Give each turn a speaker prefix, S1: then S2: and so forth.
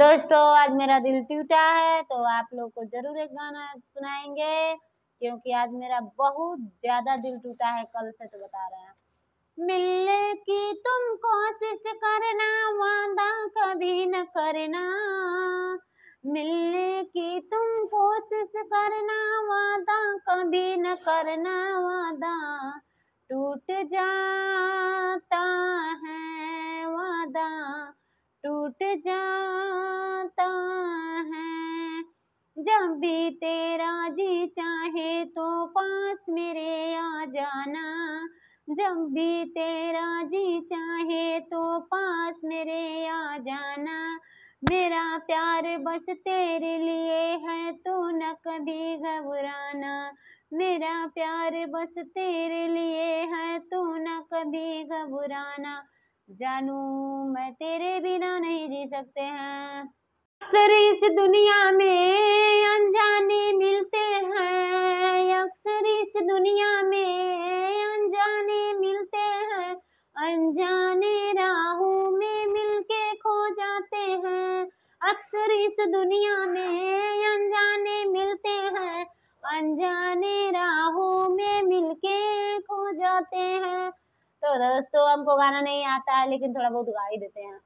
S1: दोस्तों आज मेरा दिल टूटा है तो आप लोग को जरूर एक गाना सुनाएंगे क्योंकि आज मेरा बहुत ज्यादा दिल टूटा है कल से तो बता रहे हैं मिलने की तुम कोशिश करना वादा कभी न करना मिलने की तुम कोशिश करना वादा कभी न करना वादा टूट जा टूट जाता है जब भी तेरा जी चाहे तो पास मेरे आ जाना जब भी तेरा जी चाहे तो पास मेरे आ जाना मेरा प्यार बस तेरे लिए है तू न कभी घबराना मेरा प्यार बस तेरे लिए है तू न कभी घबराना जानू मैं तेरे भी पी सकते हैं अक्सर इस दुनिया में अनजाने मिलते हैं अक्सर इस दुनिया में अनजाने मिलते हैं अनजाने राहों में मिलके खो जाते हैं अक्सर इस दुनिया में अनजाने मिलते हैं अनजाने राहों में मिलके खो जाते हैं तो दोस्तों हमको गाना नहीं आता है लेकिन थोड़ा बहुत गा ही देते हैं